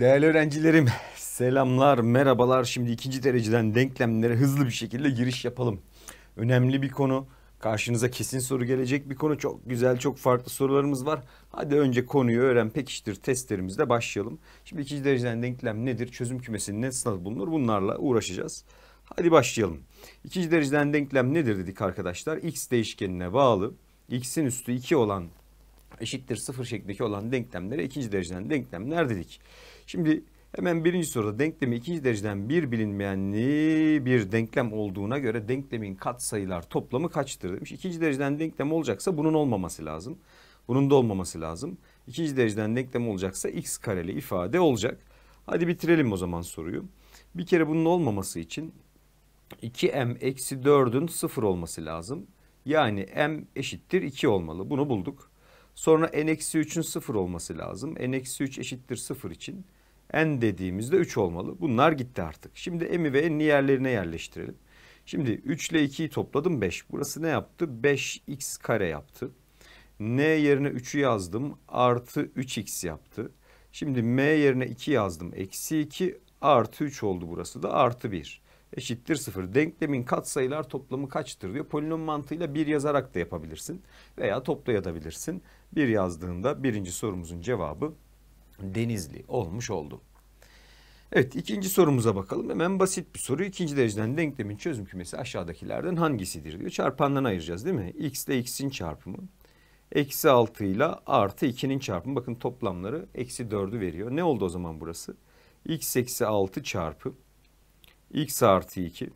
Değerli öğrencilerim selamlar merhabalar şimdi ikinci dereceden denklemlere hızlı bir şekilde giriş yapalım. Önemli bir konu karşınıza kesin soru gelecek bir konu çok güzel çok farklı sorularımız var. Hadi önce konuyu öğren pekiştir testlerimizle başlayalım. Şimdi ikinci dereceden denklem nedir çözüm kümesinin ne nasıl bulunur bunlarla uğraşacağız. Hadi başlayalım. İkinci dereceden denklem nedir dedik arkadaşlar x değişkenine bağlı x'in üstü 2 olan eşittir 0 şeklindeki olan denklemlere ikinci dereceden denklemler dedik. Şimdi hemen birinci soruda denklemi ikinci dereceden bir bilinmeyenli bir denklem olduğuna göre denklemin katsayılar toplamı kaçtır demiş. İkinci dereceden denklem olacaksa bunun olmaması lazım. Bunun da olmaması lazım. İkinci dereceden denklem olacaksa x kareli ifade olacak. Hadi bitirelim o zaman soruyu. Bir kere bunun olmaması için 2m eksi 4'ün 0 olması lazım. Yani m eşittir 2 olmalı. Bunu bulduk. Sonra n eksi 3'ün 0 olması lazım. n eksi 3 eşittir 0 için n dediğimizde 3 olmalı. Bunlar gitti artık. Şimdi m'i ve n'i yerlerine yerleştirelim. Şimdi 3 ile 2'yi topladım 5. Burası ne yaptı? 5x kare yaptı. n yerine 3'ü yazdım. Artı 3x yaptı. Şimdi m yerine 2 yazdım. Eksi 2 artı 3 oldu burası da artı 1 eşittir 0. Denklemin katsayılar toplamı kaçtır diyor. Polinom mantığıyla 1 yazarak da yapabilirsin veya toplayabilirsin. 1 yazdığında birinci sorumuzun cevabı Denizli olmuş oldu. Evet ikinci sorumuza bakalım. Hemen basit bir soru. İkinci dereceden denklemin çözüm kümesi aşağıdakilerden hangisidir diyor. Çarpanlarına ayıracağız değil mi? X ile x'in çarpımı. Eksi 6 ile artı 2'nin çarpımı. Bakın toplamları eksi 4'ü veriyor. Ne oldu o zaman burası? X eksi 6 çarpı x artı 2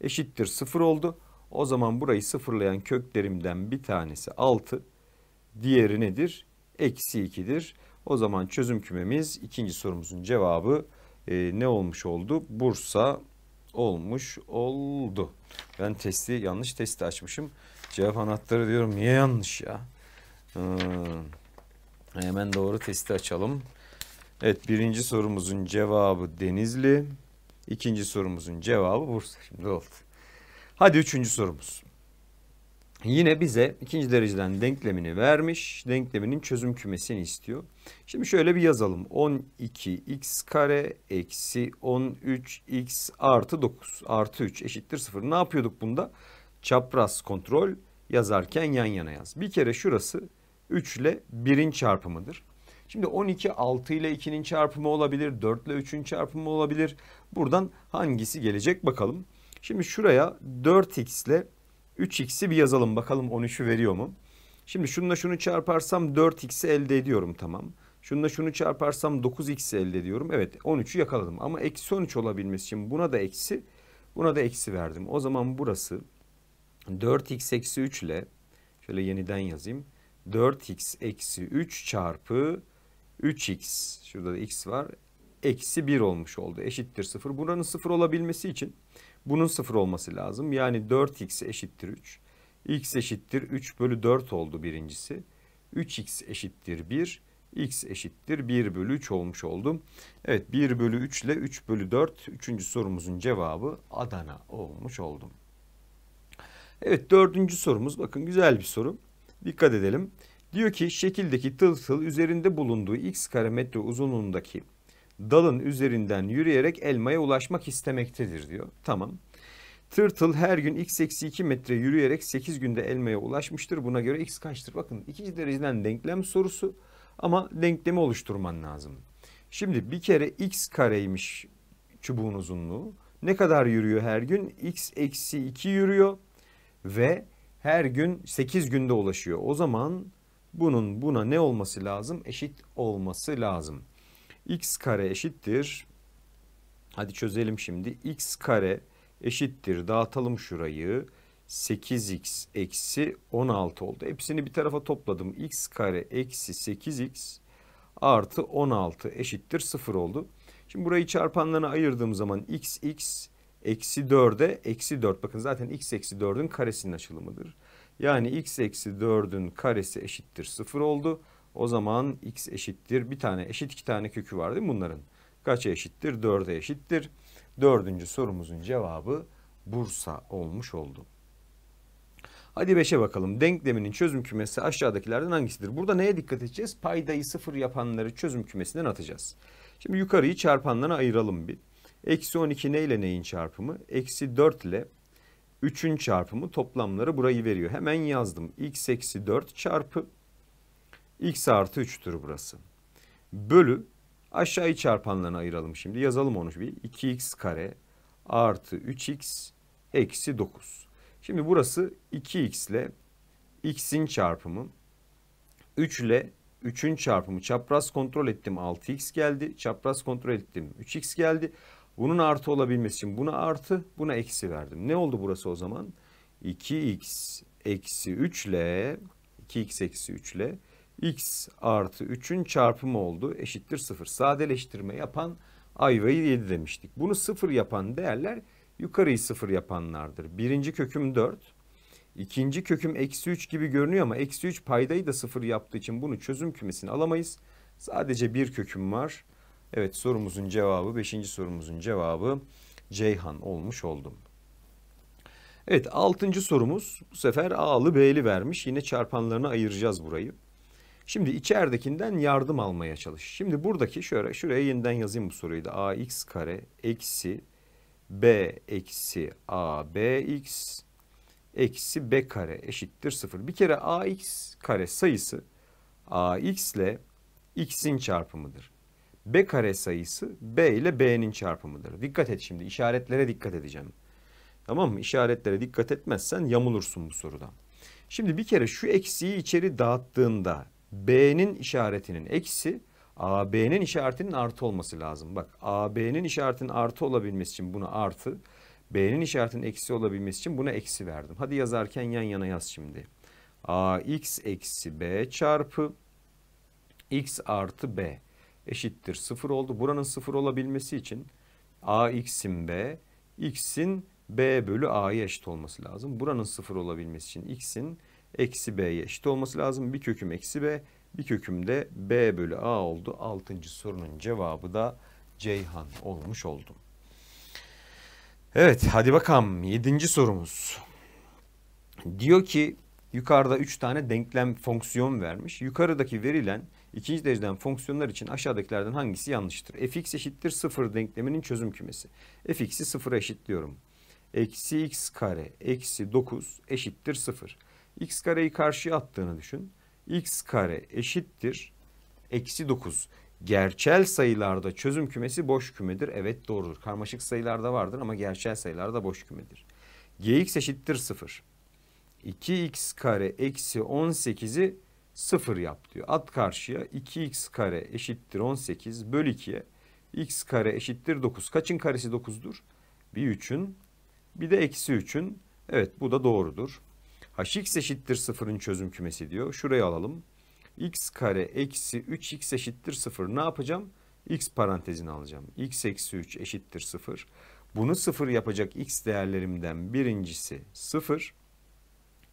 eşittir 0 oldu. O zaman burayı sıfırlayan köklerimden bir tanesi 6. Diğeri nedir? Eksi 2'dir. O zaman çözüm kümemiz ikinci sorumuzun cevabı e, ne olmuş oldu? Bursa olmuş oldu. Ben testi yanlış testi açmışım. Cevap anahtarı diyorum niye yanlış ya? Hmm. Hemen doğru testi açalım. Evet birinci sorumuzun cevabı Denizli. İkinci sorumuzun cevabı Bursa. Şimdi oldu. Hadi üçüncü sorumuz. Yine bize ikinci dereceden denklemini vermiş. Denkleminin çözüm kümesini istiyor. Şimdi şöyle bir yazalım. 12x kare eksi 13x artı 9 artı 3 eşittir 0. Ne yapıyorduk bunda? Çapraz kontrol yazarken yan yana yaz. Bir kere şurası 3 ile 1'in çarpımıdır. Şimdi 12 6 ile 2'nin çarpımı olabilir. 4 ile 3'ün çarpımı olabilir. Buradan hangisi gelecek bakalım. Şimdi şuraya 4x ile 3x'i bir yazalım bakalım 13'ü veriyor mu? Şimdi şununla şunu çarparsam 4x'i elde ediyorum tamam. Şununla şunu çarparsam 9x'i elde ediyorum. Evet 13'ü yakaladım ama eksi 13 olabilmesi için buna da eksi buna da eksi verdim. O zaman burası 4x eksi 3 ile şöyle yeniden yazayım. 4x eksi 3 çarpı 3x şurada da x var eksi 1 olmuş oldu eşittir 0. Buranın 0 olabilmesi için bunun sıfır olması lazım. Yani 4x eşittir 3. x eşittir 3 bölü 4 oldu birincisi. 3x eşittir 1. x eşittir 1 bölü 3 olmuş oldum. Evet 1 bölü 3 ile 3 bölü 4. Üçüncü sorumuzun cevabı Adana olmuş oldum. Evet dördüncü sorumuz bakın güzel bir soru. Dikkat edelim. Diyor ki şekildeki tılsıl üzerinde bulunduğu x kare metre uzunluğundaki dalın üzerinden yürüyerek elmaya ulaşmak istemektedir diyor. Tamam. Tırtıl her gün x eksi 2 metre yürüyerek 8 günde elmaya ulaşmıştır. Buna göre x kaçtır? Bakın ikinci dereceden denklem sorusu ama denklemi oluşturman lazım. Şimdi bir kere x kareymiş çubuğun uzunluğu. Ne kadar yürüyor her gün? x eksi 2 yürüyor ve her gün 8 günde ulaşıyor. O zaman bunun buna ne olması lazım? Eşit olması lazım x kare eşittir. Hadi çözelim şimdi. x kare eşittir. Dağıtalım şurayı. 8x eksi 16 oldu. Hepsini bir tarafa topladım. x kare eksi 8x artı 16 eşittir 0 oldu. Şimdi burayı çarpanlarına ayırdığım zaman x x eksi 4'e eksi 4. Bakın zaten x eksi 4'ün karesinin açılımıdır. Yani x eksi 4'ün karesi eşittir 0 oldu. O zaman x eşittir bir tane eşit iki tane kökü var değil mi bunların? Kaça eşittir? 4'e eşittir. Dördüncü sorumuzun cevabı Bursa olmuş oldu. Hadi 5'e bakalım. Denkleminin çözüm kümesi aşağıdakilerden hangisidir? Burada neye dikkat edeceğiz? Paydayı sıfır yapanları çözüm kümesinden atacağız. Şimdi yukarıyı çarpanlara ayıralım bir. Eksi 12 ne ile neyin çarpımı? Eksi 4 ile 3'ün çarpımı toplamları burayı veriyor. Hemen yazdım. x eksi 4 çarpı x artı 3'tür burası. Bölü aşağıyı çarpanlarını ayıralım şimdi. Yazalım onu bir. 2x kare artı 3x eksi 9. Şimdi burası 2x ile x'in çarpımı 3 ile 3'ün çarpımı çapraz kontrol ettim 6x geldi. Çapraz kontrol ettim 3x geldi. Bunun artı olabilmesi için buna artı buna eksi verdim. Ne oldu burası o zaman? 2x eksi 3 ile 2x eksi 3 ile x artı 3'ün çarpımı oldu eşittir 0. Sadeleştirme yapan ayvayı 7 demiştik. Bunu 0 yapan değerler yukarıyı 0 yapanlardır. Birinci köküm 4. İkinci köküm eksi 3 gibi görünüyor ama eksi 3 paydayı da 0 yaptığı için bunu çözüm kümesini alamayız. Sadece bir köküm var. Evet sorumuzun cevabı 5. sorumuzun cevabı Ceyhan olmuş oldum. Evet 6. sorumuz bu sefer A'lı B'li vermiş. Yine çarpanlarını ayıracağız burayı. Şimdi içeridekinden yardım almaya çalış. Şimdi buradaki şöyle şuraya yeniden yazayım bu soruyu da. ax kare eksi b eksi abx eksi b kare eşittir sıfır. Bir kere ax kare sayısı ax ile x'in çarpımıdır. b kare sayısı b ile b'nin çarpımıdır. Dikkat et şimdi işaretlere dikkat edeceğim. Tamam mı? İşaretlere dikkat etmezsen yamulursun bu sorudan. Şimdi bir kere şu eksiyi içeri dağıttığında B'nin işaretinin eksi AB'nin işaretinin artı olması lazım. Bak AB'nin işaretinin artı olabilmesi için bunu artı. B'nin işaretinin eksi olabilmesi için buna eksi verdim. Hadi yazarken yan yana yaz şimdi. AX eksi B çarpı X artı B eşittir sıfır oldu. Buranın sıfır olabilmesi için AX'in B, X'in B bölü A'ya eşit olması lazım. Buranın sıfır olabilmesi için X'in eksi b'ye eşit olması lazım. Bir köküm eksi b, bir köküm de b bölü a oldu. Altıncı sorunun cevabı da Ceyhan olmuş oldum. Evet hadi bakalım yedinci sorumuz. Diyor ki yukarıda üç tane denklem fonksiyon vermiş. Yukarıdaki verilen ikinci dereceden fonksiyonlar için aşağıdakilerden hangisi yanlıştır? fx eşittir sıfır denkleminin çözüm kümesi. fx'i sıfıra eşitliyorum. Eksi x kare eksi 9 eşittir sıfır x kareyi karşıya attığını düşün. x kare eşittir eksi 9. Gerçel sayılarda çözüm kümesi boş kümedir. Evet doğrudur. Karmaşık sayılarda vardır ama gerçel sayılarda boş kümedir. gx eşittir 0. 2x kare eksi 18'i 0 yap diyor. At karşıya 2x kare eşittir 18 böl 2'ye x kare eşittir 9. Kaçın karesi 9'dur? Bir 3'ün bir de eksi 3'ün. Evet bu da doğrudur hx eşittir sıfırın çözüm kümesi diyor. Şurayı alalım. x kare eksi 3x eşittir sıfır. Ne yapacağım? x parantezini alacağım. x eksi 3 eşittir sıfır. Bunu sıfır yapacak x değerlerimden birincisi sıfır.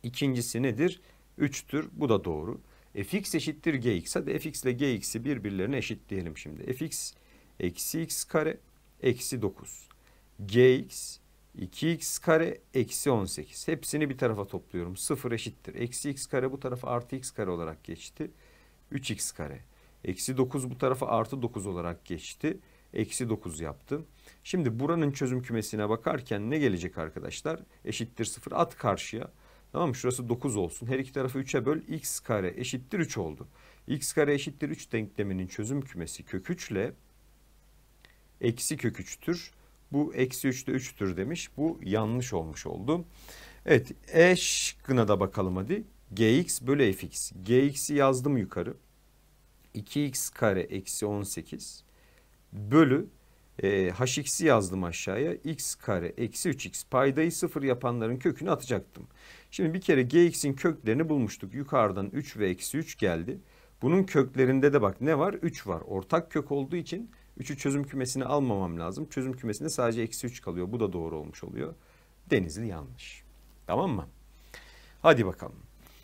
İkincisi nedir? 3'tür. Bu da doğru. fx eşittir gx. Hadi fx ile gx'i birbirlerine eşit diyelim şimdi. fx eksi x kare eksi 9. gx 2x kare eksi 18. Hepsini bir tarafa topluyorum. 0 eşittir. Eksi x kare bu tarafa artı x kare olarak geçti. 3x kare. Eksi 9 bu tarafa artı 9 olarak geçti. Eksi 9 yaptım. Şimdi buranın çözüm kümesine bakarken ne gelecek arkadaşlar? Eşittir 0 at karşıya. Tamam mı? Şurası 9 olsun. Her iki tarafı 3'e böl. x kare eşittir 3 oldu. x kare eşittir 3 denkleminin çözüm kümesi kök 3 ile eksi kök 3'tür. Bu eksi 3'te 3'tür demiş. Bu yanlış olmuş oldu. Evet E şıkkına da bakalım hadi. Gx bölü fx. Gx'i yazdım yukarı. 2x kare eksi 18 bölü e, hx'i yazdım aşağıya. x kare eksi 3x paydayı sıfır yapanların kökünü atacaktım. Şimdi bir kere gx'in köklerini bulmuştuk. Yukarıdan 3 ve eksi 3 geldi. Bunun köklerinde de bak ne var? 3 var. Ortak kök olduğu için 3'ü çözüm kümesini almamam lazım. Çözüm kümesinde sadece eksi 3 kalıyor. Bu da doğru olmuş oluyor. Denizli yanlış. Tamam mı? Hadi bakalım.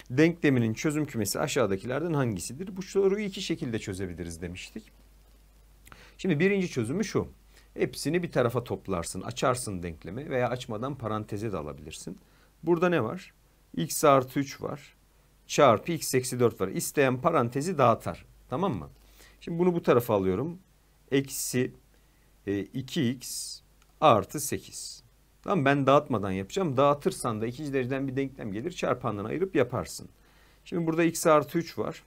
Denkleminin çözüm kümesi aşağıdakilerden hangisidir? Bu soruyu iki şekilde çözebiliriz demiştik. Şimdi birinci çözümü şu. Hepsini bir tarafa toplarsın. Açarsın denklemi veya açmadan paranteze de alabilirsin. Burada ne var? x artı 3 var. Çarpı x eksi 4 var. İsteyen parantezi dağıtar. Tamam mı? Şimdi bunu bu tarafa alıyorum eksi 2x e, artı 8. Tamam ben dağıtmadan yapacağım. Dağıtırsan da ikinci dereceden bir denklem gelir. Çarpandan ayırıp yaparsın. Şimdi burada x artı 3 var.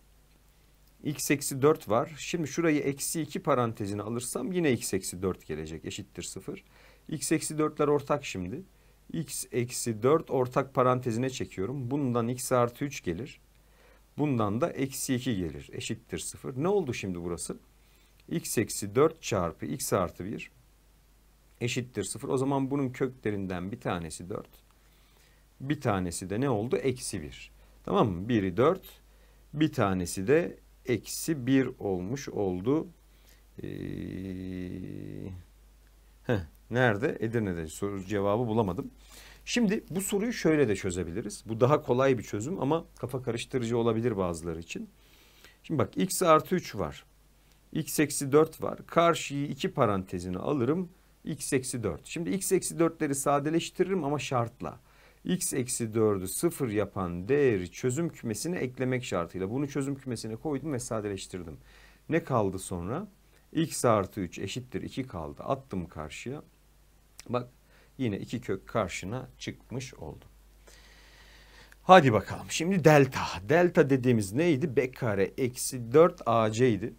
x eksi 4 var. Şimdi şurayı eksi 2 parantezine alırsam yine x eksi 4 gelecek. Eşittir 0. x eksi 4'ler ortak şimdi. x eksi 4 ortak parantezine çekiyorum. Bundan x artı 3 gelir. Bundan da eksi 2 gelir. Eşittir 0. Ne oldu şimdi burası? x eksi 4 çarpı x artı 1 eşittir 0. O zaman bunun köklerinden bir tanesi 4. Bir tanesi de ne oldu? Eksi 1. Tamam mı? Biri 4. Bir tanesi de eksi 1 olmuş oldu. Ee, heh, nerede? Edirne'de soru cevabı bulamadım. Şimdi bu soruyu şöyle de çözebiliriz. Bu daha kolay bir çözüm ama kafa karıştırıcı olabilir bazıları için. Şimdi bak x artı 3 var x eksi 4 var. Karşıyı iki parantezine alırım. x eksi 4. Şimdi x eksi 4'leri sadeleştiririm ama şartla. x eksi 4'ü 0 yapan değeri çözüm kümesine eklemek şartıyla. Bunu çözüm kümesine koydum ve sadeleştirdim. Ne kaldı sonra? x artı 3 eşittir 2 kaldı. Attım karşıya. Bak yine 2 kök karşına çıkmış oldu. Hadi bakalım. Şimdi delta. Delta dediğimiz neydi? B kare eksi 4 ac idi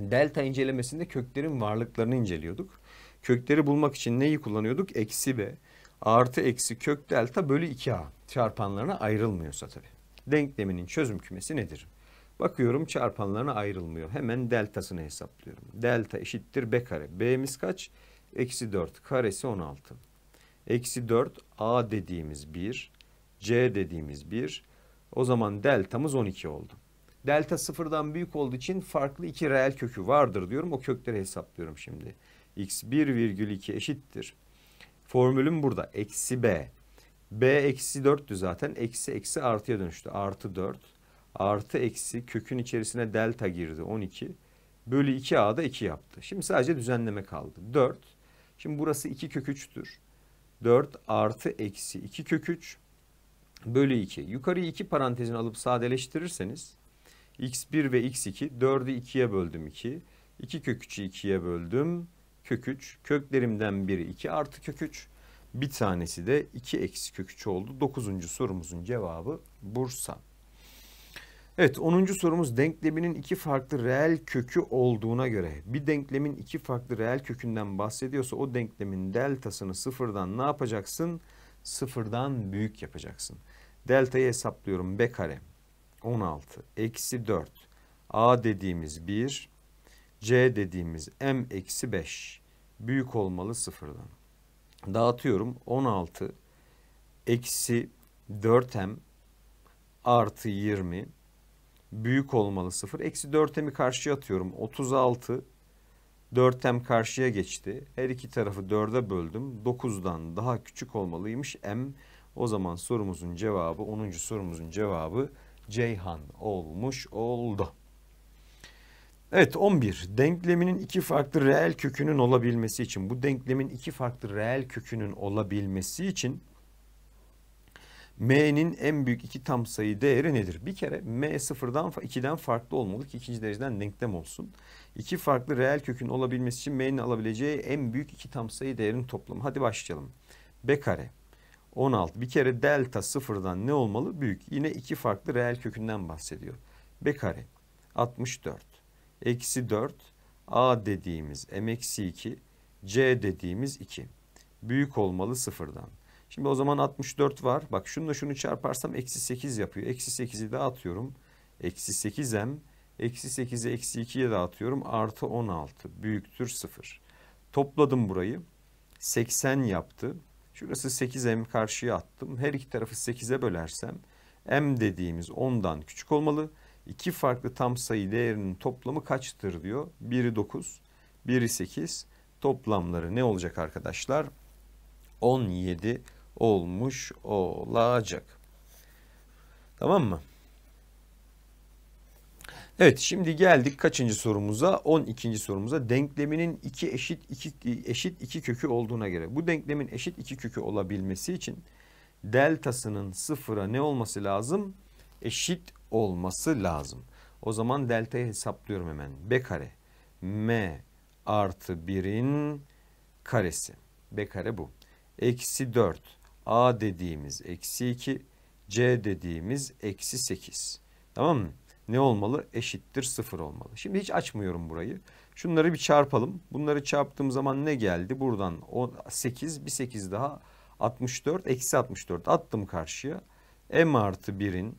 delta incelemesinde köklerin varlıklarını inceliyorduk. Kökleri bulmak için neyi kullanıyorduk? Eksi b artı eksi kök delta bölü 2a çarpanlarına ayrılmıyorsa tabii. Denkleminin çözüm kümesi nedir? Bakıyorum çarpanlarına ayrılmıyor. Hemen deltasını hesaplıyorum. Delta eşittir b kare. B'miz kaç? Eksi 4 karesi 16. Eksi 4 a dediğimiz 1. C dediğimiz 1. O zaman deltamız 12 oldu delta sıfırdan büyük olduğu için farklı iki reel kökü vardır diyorum. O kökleri hesaplıyorum şimdi. x1 virgül 2 eşittir. Formülüm burada. Eksi b. b eksi 4'tü zaten. Eksi eksi artıya dönüştü. Artı 4. Artı eksi kökün içerisine delta girdi. 12. Bölü 2a da 2 yaptı. Şimdi sadece düzenleme kaldı. 4. Şimdi burası 2 kök 3'tür. 4 artı eksi 2 kök 3 bölü 2. Yukarıyı 2 parantezin alıp sadeleştirirseniz x1 ve x2 4'ü 2'ye böldüm 2. 2 kök 3'ü 2'ye böldüm kök 3. Köklerimden biri 2 artı kök 3. Bir tanesi de 2 eksi kök 3 oldu. 9. sorumuzun cevabı Bursa. Evet 10. sorumuz denkleminin iki farklı reel kökü olduğuna göre bir denklemin iki farklı reel kökünden bahsediyorsa o denklemin deltasını sıfırdan ne yapacaksın? Sıfırdan büyük yapacaksın. Deltayı hesaplıyorum b kare 16 eksi 4. A dediğimiz 1. C dediğimiz M eksi 5. Büyük olmalı sıfırdan. Dağıtıyorum 16 eksi 4M artı 20 büyük olmalı sıfır. Eksi 4m'i karşıya atıyorum. 36 4m karşıya geçti. Her iki tarafı 4'e böldüm. 9'dan daha küçük olmalıymış m. O zaman sorumuzun cevabı 10. sorumuzun cevabı Ceyhan olmuş oldu. Evet 11. Denkleminin iki farklı reel kökünün olabilmesi için bu denklemin iki farklı reel kökünün olabilmesi için m'nin en büyük iki tam sayı değeri nedir? Bir kere m sıfırdan 2'den farklı olmalı ki ikinci dereceden denklem olsun. İki farklı reel kökün olabilmesi için m'nin alabileceği en büyük iki tam sayı değerinin toplamı. Hadi başlayalım. b kare 16. Bir kere delta sıfırdan ne olmalı? Büyük. Yine iki farklı reel kökünden bahsediyor. B kare 64. Eksi 4. A dediğimiz m eksi 2. C dediğimiz 2. Büyük olmalı sıfırdan. Şimdi o zaman 64 var. Bak şununla şunu çarparsam eksi 8 yapıyor. Eksi 8'i de atıyorum. Eksi 8m. Eksi 8'i eksi 2'ye de atıyorum. Artı 16. Büyüktür 0. Topladım burayı. 80 yaptı. Şurası 8m karşıya attım. Her iki tarafı 8'e bölersem m dediğimiz 10'dan küçük olmalı. İki farklı tam sayı değerinin toplamı kaçtır diyor. Biri 9, biri 8. Toplamları ne olacak arkadaşlar? 17 olmuş olacak. Tamam mı? Evet şimdi geldik kaçıncı sorumuza? 12. sorumuza. Denkleminin iki eşit iki, eşit iki kökü olduğuna göre. Bu denklemin eşit iki kökü olabilmesi için deltasının sıfıra ne olması lazım? Eşit olması lazım. O zaman deltayı hesaplıyorum hemen. B kare. M artı 1'in karesi. B kare bu. Eksi 4. A dediğimiz eksi 2. C dediğimiz eksi 8. Tamam mı? ne olmalı? Eşittir sıfır olmalı. Şimdi hiç açmıyorum burayı. Şunları bir çarpalım. Bunları çarptığım zaman ne geldi? Buradan 8 bir 8 daha 64 eksi 64 attım karşıya. M artı 1'in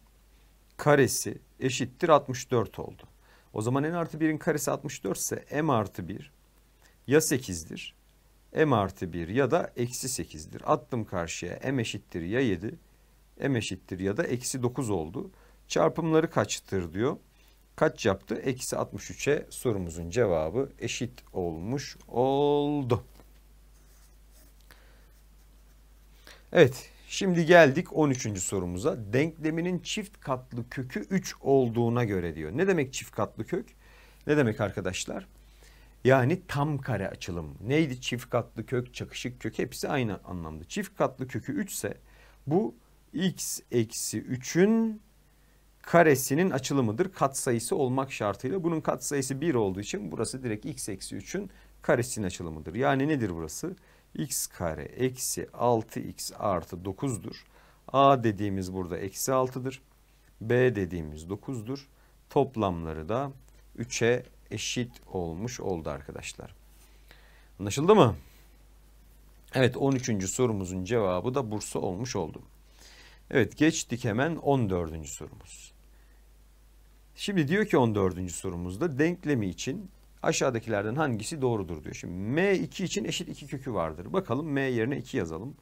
karesi eşittir 64 oldu. O zaman n artı 1'in karesi 64 ise m artı 1 ya 8'dir m artı 1 ya da eksi 8'dir. Attım karşıya m eşittir ya 7 m eşittir ya da eksi 9 oldu. Çarpımları kaçtır diyor. Kaç yaptı? Eksi 63'e sorumuzun cevabı eşit olmuş oldu. Evet şimdi geldik 13. sorumuza. Denkleminin çift katlı kökü 3 olduğuna göre diyor. Ne demek çift katlı kök? Ne demek arkadaşlar? Yani tam kare açılım. Neydi çift katlı kök, çakışık kök hepsi aynı anlamda. Çift katlı kökü 3 ise bu x eksi 3'ün karesinin açılımıdır. Katsayısı olmak şartıyla. Bunun katsayısı 1 olduğu için burası direkt x eksi 3'ün karesinin açılımıdır. Yani nedir burası? x kare eksi 6x artı 9'dur. a dediğimiz burada eksi 6'dır. b dediğimiz 9'dur. Toplamları da 3'e eşit olmuş oldu arkadaşlar. Anlaşıldı mı? Evet 13. sorumuzun cevabı da Bursa olmuş oldu. Evet geçtik hemen 14. sorumuz. Şimdi diyor ki 14. sorumuzda denklemi için aşağıdakilerden hangisi doğrudur diyor. Şimdi m2 için eşit 2 kökü vardır. Bakalım m yerine 2 yazalım.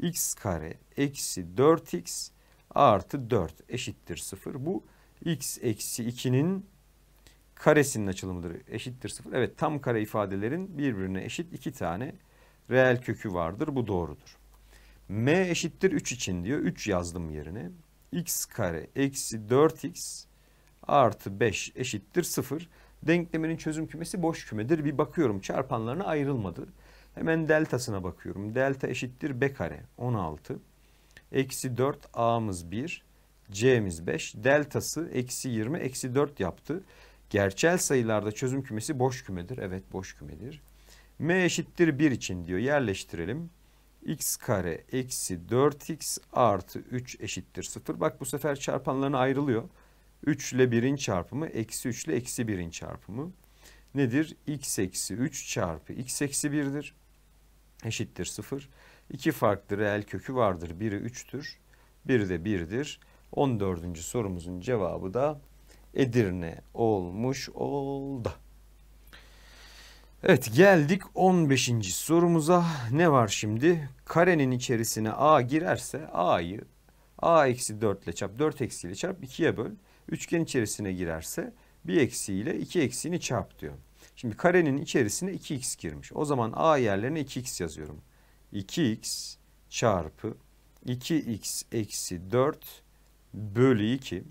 x kare eksi 4x artı 4 eşittir 0. Bu x eksi 2'nin karesinin açılımıdır. Eşittir 0. Evet tam kare ifadelerin birbirine eşit 2 tane reel kökü vardır. Bu doğrudur. m eşittir 3 için diyor. 3 yazdım yerine. x kare eksi 4x artı 5 eşittir 0. Denklemenin çözüm kümesi boş kümedir. Bir bakıyorum çarpanlarına ayrılmadı. Hemen deltasına bakıyorum. Delta eşittir b kare 16. Eksi 4 a'mız 1. C'miz 5. Deltası eksi 20 eksi 4 yaptı. Gerçel sayılarda çözüm kümesi boş kümedir. Evet boş kümedir. M eşittir 1 için diyor yerleştirelim. x kare eksi 4x artı 3 eşittir 0. Bak bu sefer çarpanlarına ayrılıyor. 3 ile 1'in çarpımı eksi 3 ile eksi 1'in çarpımı nedir? x eksi 3 çarpı x eksi 1'dir. Eşittir 0. İki farklı reel kökü vardır. Biri 3'tür. Biri de 1'dir. 14. sorumuzun cevabı da Edirne olmuş oldu. Evet geldik 15. sorumuza. Ne var şimdi? Karenin içerisine a girerse a'yı a eksi 4 ile çarp 4 eksiyle çarp 2'ye böl. Üçgen içerisine girerse bir eksiğiyle iki eksiğini çarp diyor. Şimdi karenin içerisine 2x girmiş. O zaman a yerlerine 2x yazıyorum. 2x çarpı 2x eksi 4 bölü 2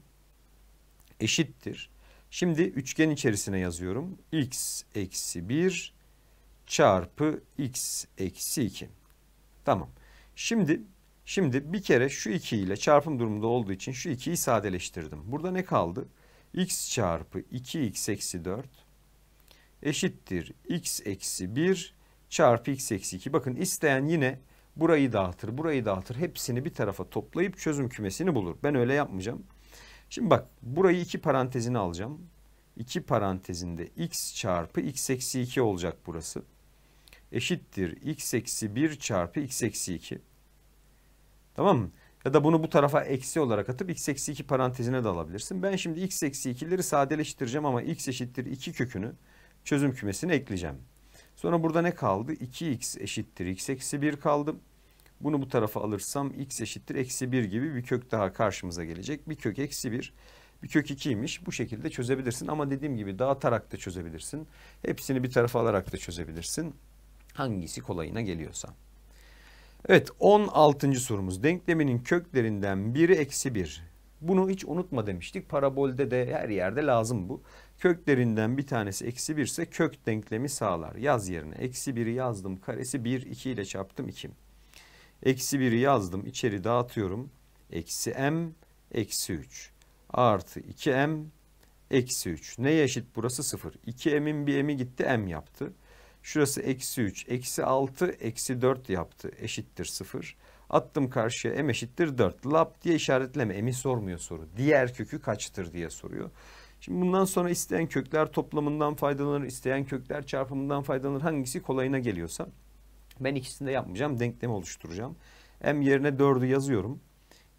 eşittir. Şimdi üçgen içerisine yazıyorum. x eksi 1 çarpı x eksi 2. Tamam. Şimdi Şimdi bir kere şu 2 ile çarpım durumunda olduğu için şu 2'yi sadeleştirdim. Burada ne kaldı? x çarpı 2x eksi 4 eşittir x eksi 1 çarpı x eksi 2. Bakın isteyen yine burayı dağıtır, burayı dağıtır. Hepsini bir tarafa toplayıp çözüm kümesini bulur. Ben öyle yapmayacağım. Şimdi bak burayı 2 parantezine alacağım. 2 parantezinde x çarpı x eksi 2 olacak burası. Eşittir x eksi 1 çarpı x eksi 2. Tamam mı? Ya da bunu bu tarafa eksi olarak atıp x eksi 2 parantezine de alabilirsin. Ben şimdi x eksi 2'leri sadeleştireceğim ama x eşittir 2 kökünü çözüm kümesine ekleyeceğim. Sonra burada ne kaldı? 2x eşittir x eksi 1 kaldı. Bunu bu tarafa alırsam x eşittir eksi 1 gibi bir kök daha karşımıza gelecek. Bir kök eksi 1 bir kök 2'ymiş. Bu şekilde çözebilirsin ama dediğim gibi dağıtarak da çözebilirsin. Hepsini bir tarafa alarak da çözebilirsin. Hangisi kolayına geliyorsa. Evet 16. sorumuz denkleminin köklerinden biri eksi 1. Bunu hiç unutma demiştik. Parabolde de her yerde lazım bu. Köklerinden bir tanesi eksi 1 ise kök denklemi sağlar. Yaz yerine eksi 1'i yazdım karesi 1 2 ile çarptım 2. Eksi 1'i yazdım içeri dağıtıyorum. Eksi m eksi 3 artı 2m eksi 3. Neye eşit burası 0. 2m'in bir m'i gitti m yaptı. Şurası eksi 3, eksi 6, eksi 4 yaptı. Eşittir 0. Attım karşıya m eşittir 4. Lap diye işaretleme. M'i sormuyor soru. Diğer kökü kaçtır diye soruyor. Şimdi bundan sonra isteyen kökler toplamından faydalanır, isteyen kökler çarpımından faydalanır. Hangisi kolayına geliyorsa. Ben ikisini de yapmayacağım. Denklemi oluşturacağım. M yerine 4'ü yazıyorum.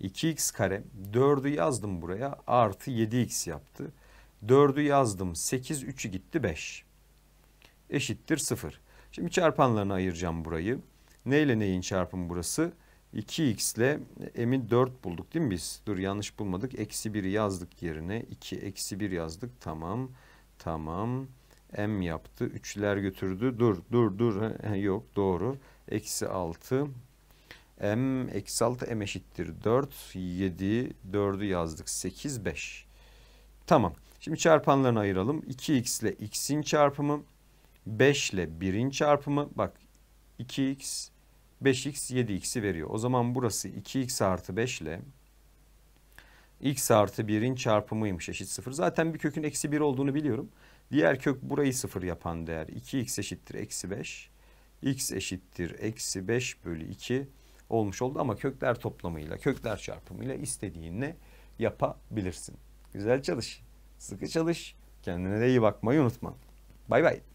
2x kare. 4'ü yazdım buraya. Artı 7x yaptı. 4'ü yazdım. 8, 3'ü gitti 5 eşittir 0. Şimdi çarpanlarına ayıracağım burayı. Ne ile neyin çarpımı burası? 2x ile m'i 4 bulduk değil mi biz? Dur yanlış bulmadık. Eksi 1'i yazdık yerine. 2 eksi 1 yazdık. Tamam. Tamam. M yaptı. 3'ler götürdü. Dur dur dur. yok doğru. Eksi 6. M eksi 6 M eşittir. 4. 7. 4'ü yazdık. 8. 5. Tamam. Şimdi çarpanlarını ayıralım. 2x ile x'in çarpımı 5 ile 1'in çarpımı bak 2x 5x 7x'i veriyor. O zaman burası 2x artı 5 ile x artı 1'in çarpımıymış eşit 0. Zaten bir kökün eksi 1 olduğunu biliyorum. Diğer kök burayı 0 yapan değer. 2x eşittir eksi 5. x eşittir eksi 5 bölü 2 olmuş oldu. Ama kökler toplamıyla, kökler çarpımıyla istediğinle yapabilirsin. Güzel çalış, sıkı çalış, kendine de iyi bakmayı unutma. Bay bay.